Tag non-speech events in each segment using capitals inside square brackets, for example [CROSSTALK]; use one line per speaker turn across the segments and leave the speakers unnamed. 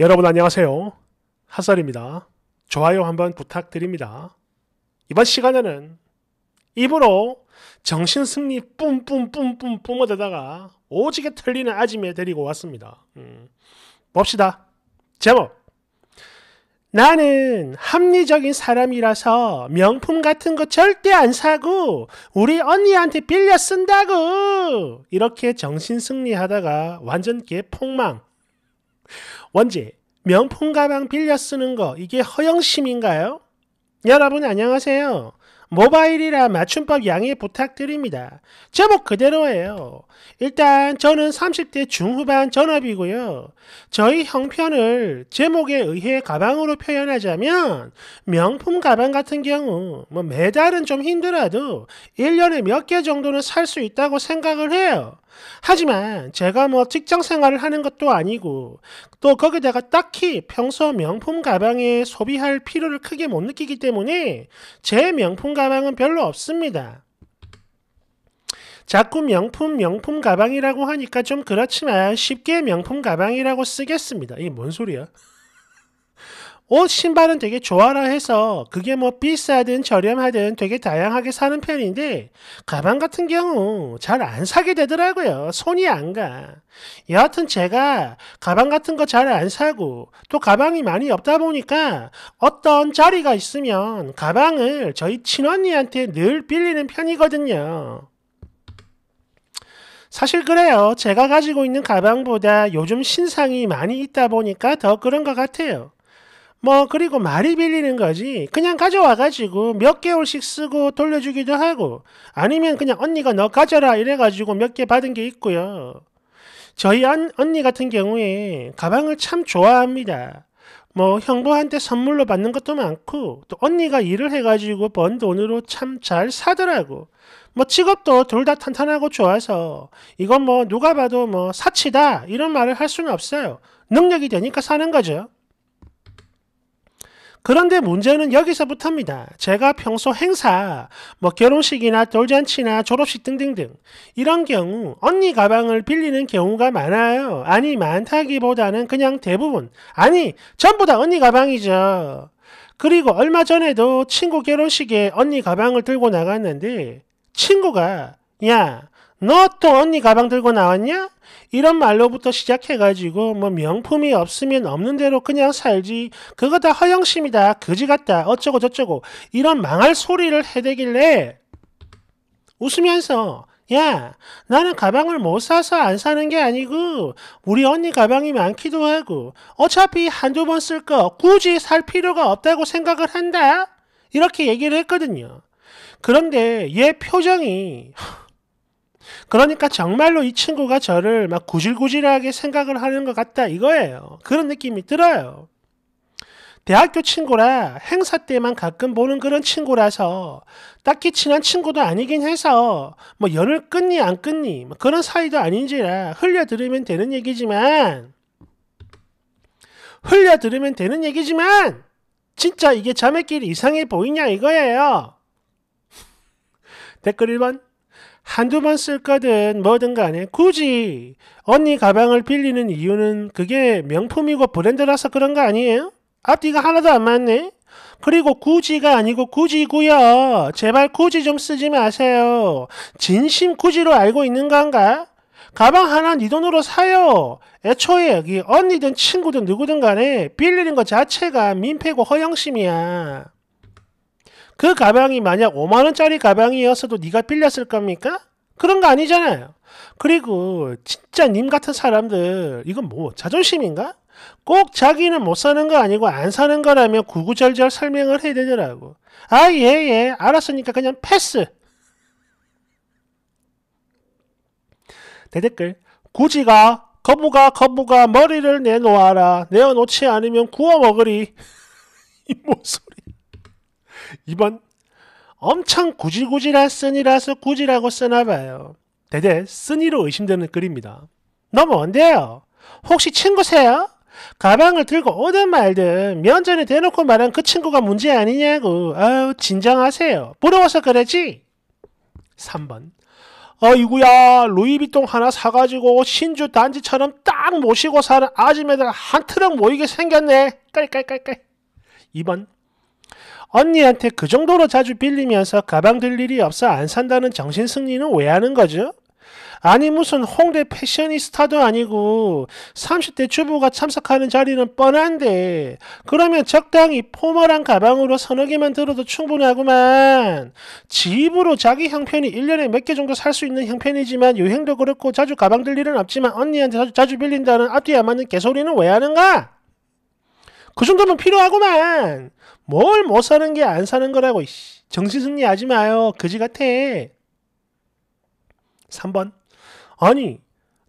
여러분 안녕하세요. 핫설입니다 좋아요 한번 부탁드립니다. 이번 시간에는 입으로 정신승리 뿜뿜뿜뿜 뿜어대다가 오지게 틀리는 아지매 데리고 왔습니다. 음, 봅시다. 제목 나는 합리적인 사람이라서 명품 같은 거 절대 안 사고 우리 언니한테 빌려 쓴다고 이렇게 정신승리하다가 완전 개폭망 원지, 명품 가방 빌려 쓰는 거 이게 허영심인가요? 여러분 안녕하세요. 모바일이라 맞춤법 양해 부탁드립니다. 제목 그대로예요. 일단 저는 30대 중후반 전업이고요. 저희 형편을 제목에 의해 가방으로 표현하자면 명품 가방 같은 경우 뭐 매달은 좀 힘들어도 1년에 몇 개 정도는 살 수 있다고 생각을 해요. 하지만 제가 뭐 직장 생활을 하는 것도 아니고 또 거기다가 딱히 평소 명품 가방에 소비할 필요를 크게 못 느끼기 때문에 제 명품 가방은 별로 없습니다. 자꾸 명품 명품 가방이라고 하니까 좀 그렇지만 쉽게 명품 가방이라고 쓰겠습니다. 이게 뭔 소리야? 옷 신발은 되게 좋아라 해서 그게 뭐 비싸든 저렴하든 되게 다양하게 사는 편인데 가방 같은 경우 잘 안 사게 되더라고요. 손이 안 가. 여하튼 제가 가방 같은 거 잘 안 사고 또 가방이 많이 없다 보니까 어떤 자리가 있으면 가방을 저희 친언니한테 늘 빌리는 편이거든요. 사실 그래요. 제가 가지고 있는 가방보다 요즘 신상이 많이 있다 보니까 더 그런 것 같아요. 뭐 그리고 말이 빌리는 거지 그냥 가져와 가지고 몇 개월씩 쓰고 돌려주기도 하고 아니면 그냥 언니가 너 가져라 이래 가지고 몇 개 받은 게 있고요 저희 언, 니 같은 경우에 가방을 참 좋아합니다 뭐 형부한테 선물로 받는 것도 많고 또 언니가 일을 해가지고 번 돈으로 참 잘 사더라고 뭐 직업도 둘 다 탄탄하고 좋아서 이건 뭐 누가 봐도 뭐 사치다 이런 말을 할 수는 없어요 능력이 되니까 사는 거죠 그런데 문제는 여기서부터입니다. 제가 평소 행사, 뭐 결혼식이나 돌잔치나 졸업식 등등등 이런 경우 언니 가방을 빌리는 경우가 많아요. 아니 많다기보다는 그냥 대부분 아니 전부 다 언니 가방이죠. 그리고 얼마 전에도 친구 결혼식에 언니 가방을 들고 나갔는데 친구가 야 너또 언니 가방 들고 나왔냐? 이런 말로부터 시작해가지고 뭐 명품이 없으면 없는 대로 그냥 살지 그거 다 허영심이다 거지 같다 어쩌고 저쩌고 이런 망할 소리를 해대길래 웃으면서 야 나는 가방을 못 사서 안 사는 게 아니고 우리 언니 가방이 많기도 하고 어차피 한두 번 쓸 거 굳이 살 필요가 없다고 생각을 한다 이렇게 얘기를 했거든요 그런데 얘 표정이 그러니까 정말로 이 친구가 저를 막 구질구질하게 생각을 하는 것 같다 이거예요. 그런 느낌이 들어요. 대학교 친구라 행사 때만 가끔 보는 그런 친구라서 딱히 친한 친구도 아니긴 해서 뭐 연을 끊니 안 끊니 뭐 그런 사이도 아닌지라 흘려들으면 되는 얘기지만 흘려들으면 되는 얘기지만 진짜 이게 자매끼리 이상해 보이냐 이거예요. [LAUGHS] 댓글 1번 한두 번 쓸 거든 뭐든 간에 굳이 언니 가방을 빌리는 이유는 그게 명품이고 브랜드라서 그런 거 아니에요? 앞뒤가 하나도 안 맞네? 그리고 굳이가 아니고 굳이구요 제발 굳이 좀 쓰지 마세요. 진심 굳이로 알고 있는 건가? 가방 하나 네 돈으로 사요. 애초에 여기 언니든 친구든 누구든 간에 빌리는 것 자체가 민폐고 허영심이야. 그 가방이 만약 5만원짜리 가방이었어도 네가 빌렸을 겁니까? 그런 거 아니잖아요. 그리고 진짜 님 같은 사람들 이건 뭐 자존심인가? 꼭 자기는 못 사는 거 아니고 안 사는 거라면 구구절절 설명을 해야 되더라고. 아, 예, 예. 알았으니까 그냥 패스. 대댓글. 구지가, 거부가, 거부가 머리를 내놓아라. 내어놓지 않으면 구워 먹으리. [LAUGHS] 이 모습. 2번 엄청 구질구질한 쓴이라서 구질하고 쓰나봐요. 대대 쓴이로 의심되는 글입니다. 너무 언데요? 혹시 친구세요? 가방을 들고 오든 말든 면전에 대놓고 말한 그 친구가 문제 아니냐고. 아유 진정하세요. 부러워서 그러지? 3번 아이구야 루이비통 하나 사가지고 신주 단지처럼 딱 모시고 사는 아줌마들 한 트럭 모이게 생겼네. 깔깔깔깔. 2번 언니한테 그 정도로 자주 빌리면서 가방 들 일이 없어 안 산다는 정신 승리는 왜 하는 거죠? 아니 무슨 홍대 패셔니스타도 아니고 30대 주부가 참석하는 자리는 뻔한데 그러면 적당히 포멀한 가방으로 서너 개만 들어도 충분하구만 집으로 자기 형편이 1년에 몇 개 정도 살 수 있는 형편이지만 여행도 그렇고 자주 가방 들 일은 없지만 언니한테 자주, 자주 빌린다는 앞뒤 안 맞는 개소리는 왜 하는가? 그 정도면 필요하구만 뭘못 사는 게 안 사는 거라고 이씨. 정신승리 하지 마요. 그지 같아. 3번. 아니,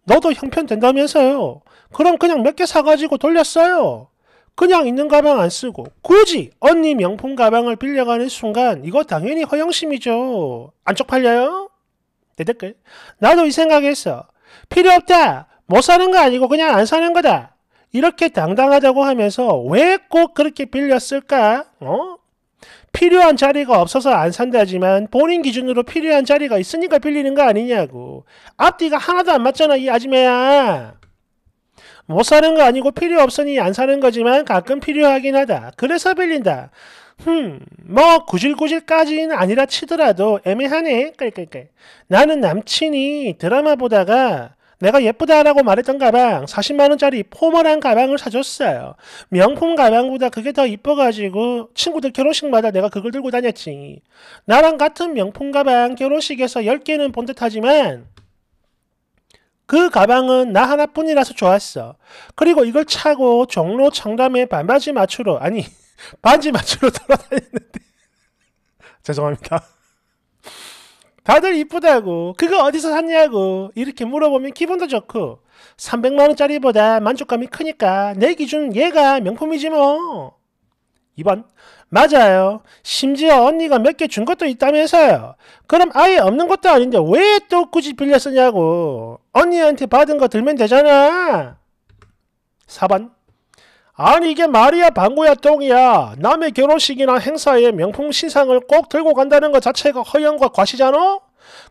너도 형편 된다면서요. 그럼 그냥 몇 개 사가지고 돌렸어요. 그냥 있는 가방 안 쓰고 굳이 언니 명품 가방을 빌려가는 순간 이거 당연히 허영심이죠. 안쪽 팔려요? 내 댓글. 나도 이 생각했어. 필요 없다. 못 사는 거 아니고 그냥 안 사는 거다. 이렇게 당당하다고 하면서 왜 꼭 그렇게 빌렸을까? 어? 필요한 자리가 없어서 안 산다지만 본인 기준으로 필요한 자리가 있으니까 빌리는 거 아니냐고. 앞뒤가 하나도 안 맞잖아, 이 아줌마야. 못 사는 거 아니고 필요 없으니 안 사는 거지만 가끔 필요하긴 하다. 그래서 빌린다. 흠, 뭐 구질구질까지는 아니라 치더라도 애매하네. 깔깔깔. 나는 남친이 드라마 보다가 내가 예쁘다라고 말했던 가방 40만원짜리 포멀한 가방을 사줬어요. 명품 가방보다 그게 더 이뻐가지고 친구들 결혼식마다 내가 그걸 들고 다녔지. 나랑 같은 명품 가방 결혼식에서 10개는 본 듯하지만 그 가방은 나 하나뿐이라서 좋았어. 그리고 이걸 차고 종로 청담에 반바지 맞추러 아니 [LAUGHS] 반지 맞추러 돌아다녔는데 [LAUGHS] 죄송합니다. 다들 이쁘다고 그거 어디서 샀냐고 이렇게 물어보면 기분도 좋고 300만원짜리보다 만족감이 크니까 내 기준 얘가 명품이지 뭐 2번 맞아요 심지어 언니가 몇 개 준 것도 있다면서요 그럼 아예 없는 것도 아닌데 왜 또 굳이 빌렸었냐고 언니한테 받은 거 들면 되잖아 4번 아니 이게 말이야 방구야 똥이야 남의 결혼식이나 행사에 명품 신상을 꼭 들고 간다는 것 자체가 허영과 과시잖아?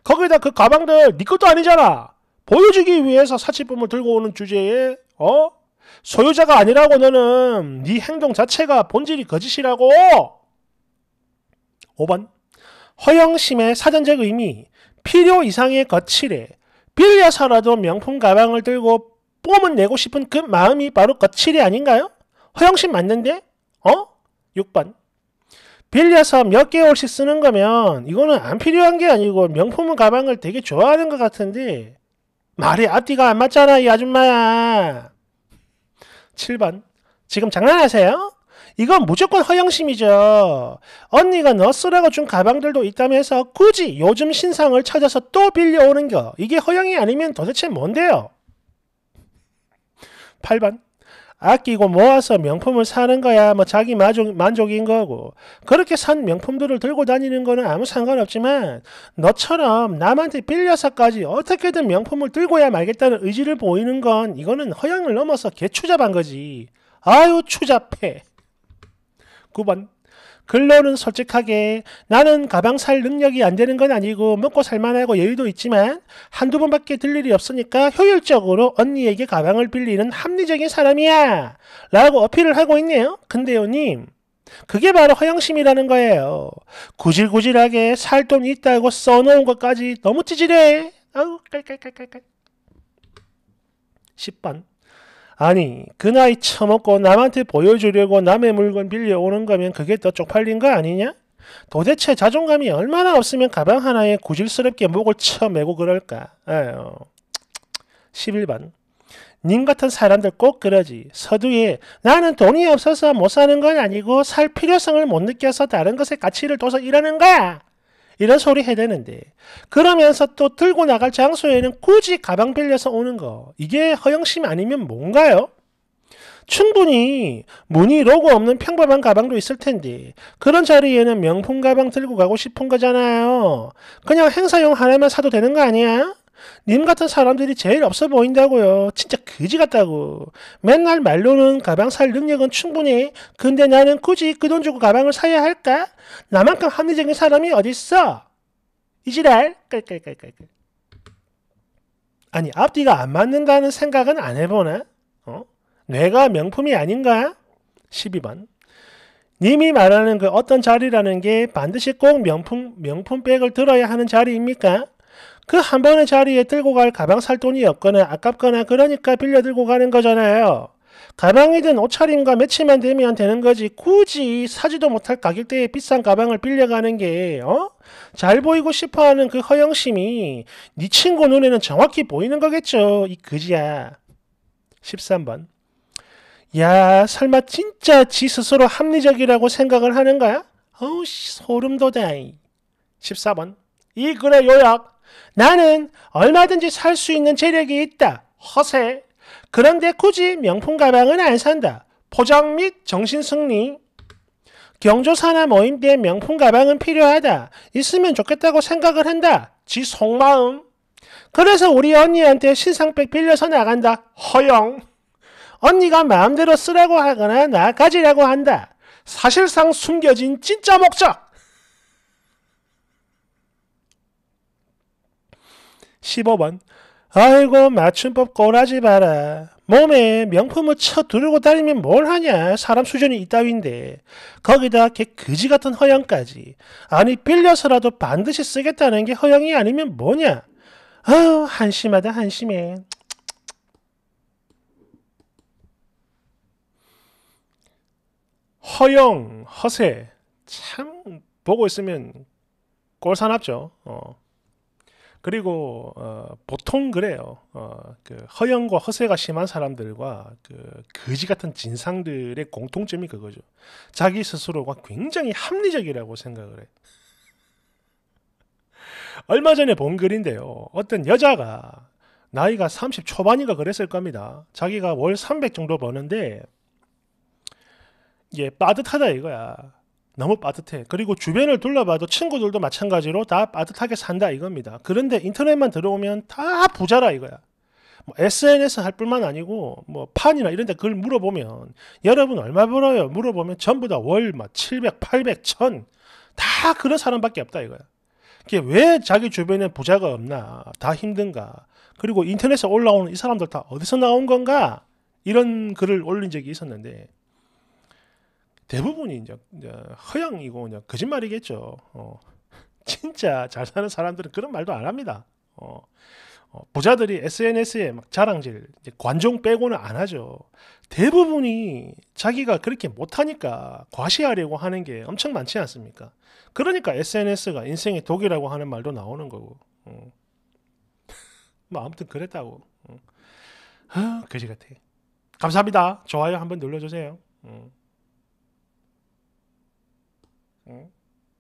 거기다 그 가방들 네 것도 아니잖아 보여주기 위해서 사치품을 들고 오는 주제에 어? 소유자가 아니라고 너는 네 행동 자체가 본질이 거짓이라고 5번 허영심의 사전적 의미 필요 이상의 거칠에 빌려서라도 명품 가방을 들고 뽐은 내고 싶은 그 마음이 바로 거칠이 아닌가요? 허영심 맞는데? 어? 6번. 빌려서 몇 개월씩 쓰는 거면 이거는 안 필요한 게 아니고 명품 가방을 되게 좋아하는 것 같은데 말이 앞뒤가 안 맞잖아 이 아줌마야. 7번. 지금 장난하세요? 이건 무조건 허영심이죠. 언니가 너 쓰라고 준 가방들도 있다면서 굳이 요즘 신상을 찾아서 또 빌려오는 거. 이게 허영이 아니면 도대체 뭔데요? 8번. 아끼고 모아서 명품을 사는 거야 뭐 자기 만족, 만족인 거고 그렇게 산 명품들을 들고 다니는 거는 아무 상관없지만 너처럼 남한테 빌려서까지 어떻게든 명품을 들고야 말겠다는 의지를 보이는 건 이거는 허영을 넘어서 개추잡한 거지 아유 추잡해 9번 근로는 솔직하게 나는 가방 살 능력이 안 되는 건 아니고 먹고 살만하고 여유도 있지만 한두 번밖에 들 일이 없으니까 효율적으로 언니에게 가방을 빌리는 합리적인 사람이야 라고 어필을 하고 있네요. 근데요 님 그게 바로 허영심이라는 거예요. 구질구질하게 살 돈 있다고 써놓은 것까지 너무 찌질해. 아우 깔깔깔깔깔. 10번 아니 그 나이 처먹고 남한테 보여주려고 남의 물건 빌려오는 거면 그게 더 쪽팔린 거 아니냐? 도대체 자존감이 얼마나 없으면 가방 하나에 구질스럽게 목을 쳐매고 그럴까? 아유. 11번 님 같은 사람들 꼭 그러지. 서두에 나는 돈이 없어서 못 사는 건 아니고 살 필요성을 못 느껴서 다른 것에 가치를 둬서 일하는 거야. 이런 소리 해야되는데 그러면서 또 들고 나갈 장소에는 굳이 가방 빌려서 오는 거 이게 허영심 아니면 뭔가요? 충분히 무늬 로고 없는 평범한 가방도 있을 텐데 그런 자리에는 명품 가방 들고 가고 싶은 거잖아요. 그냥 행사용 하나만 사도 되는 거 아니야? 님 같은 사람들이 제일 없어 보인다고요. 진짜 그지 같다고. 맨날 말로는 가방 살 능력은 충분해. 근데 나는 굳이 그 돈 주고 가방을 사야 할까? 나만큼 합리적인 사람이 어딨어? 이지랄. 깔깔깔깔. 아니 앞뒤가 안 맞는다는 생각은 안 해보나? 어? 뇌가 명품이 아닌가? 12번. 님이 말하는 그 어떤 자리라는 게 반드시 꼭 명품 명품 백을 들어야 하는 자리입니까? 그한 번의 자리에 들고 갈 가방 살 돈이 없거나 아깝거나 그러니까 빌려 들고 가는 거잖아요. 가방이든 옷차림과 매치만 되면 되는 거지 굳이 사지도 못할 가격대의 비싼 가방을 빌려가는 게 어? 잘 보이고 싶어하는 그 허영심이 네 친구 눈에는 정확히 보이는 거겠죠 이 그지야 13번 야 설마 진짜 지 스스로 합리적이라고 생각을 하는 거야? 어우 소름 돋아 14번 이 글의 요약 나는 얼마든지 살 수 있는 재력이 있다. 허세. 그런데 굳이 명품 가방은 안 산다. 포장 및 정신 승리. 경조사나 모임 때 명품 가방은 필요하다. 있으면 좋겠다고 생각을 한다. 지 속마음. 그래서 우리 언니한테 신상백 빌려서 나간다. 허영. 언니가 마음대로 쓰라고 하거나 나가지라고 한다. 사실상 숨겨진 진짜 목적. 15번 아이고 맞춤법 꼬라지 마라. 몸에 명품을 쳐 두르고 다니면 뭘 하냐. 사람 수준이 이따윈데. 거기다 개 그지 같은 허영까지. 아니 빌려서라도 반드시 쓰겠다는 게 허영이 아니면 뭐냐. 아우 한심하다 한심해. 허영, 허세 참 보고 있으면 꼴사납죠. 어. 그리고 어, 보통 그래요. 어, 그 허영과 허세가 심한 사람들과 그 거지 같은 진상들의 공통점이 그거죠. 자기 스스로가 굉장히 합리적이라고 생각을 해. 얼마 전에 본 글인데요. 어떤 여자가 나이가 30 초반인가 그랬을 겁니다. 자기가 월 300 정도 버는데 이게 빠듯하다 이거야. 너무 빠듯해. 그리고 주변을 둘러봐도 친구들도 마찬가지로 다 빠듯하게 산다 이겁니다. 그런데 인터넷만 들어오면 다 부자라 이거야. 뭐 SNS 할 뿐만 아니고 뭐 판이나 이런 데 글 물어보면 여러분 얼마 벌어요? 물어보면 전부 다월막 700, 800, 1000 다 그런 사람밖에 없다 이거야. 이게 왜 자기 주변에 부자가 없나? 다 힘든가? 그리고 인터넷에 올라오는 이 사람들 다 어디서 나온 건가? 이런 글을 올린 적이 있었는데 대부분이 이제, 허영이고 이제 거짓말이겠죠. 어, [LAUGHS] 진짜 잘 사는 사람들은 그런 말도 안 합니다. 어, 어, 부자들이 SNS에 막 자랑질 관종 빼고는 안 하죠. 대부분이 자기가 그렇게 못하니까 과시하려고 하는 게 엄청 많지 않습니까? 그러니까 SNS가 인생의 독이라고 하는 말도 나오는 거고. 어. [LAUGHS] 뭐 아무튼 그랬다고. 어. 그지 같아. 감사합니다. 좋아요 한번 눌러주세요. 어. Mm.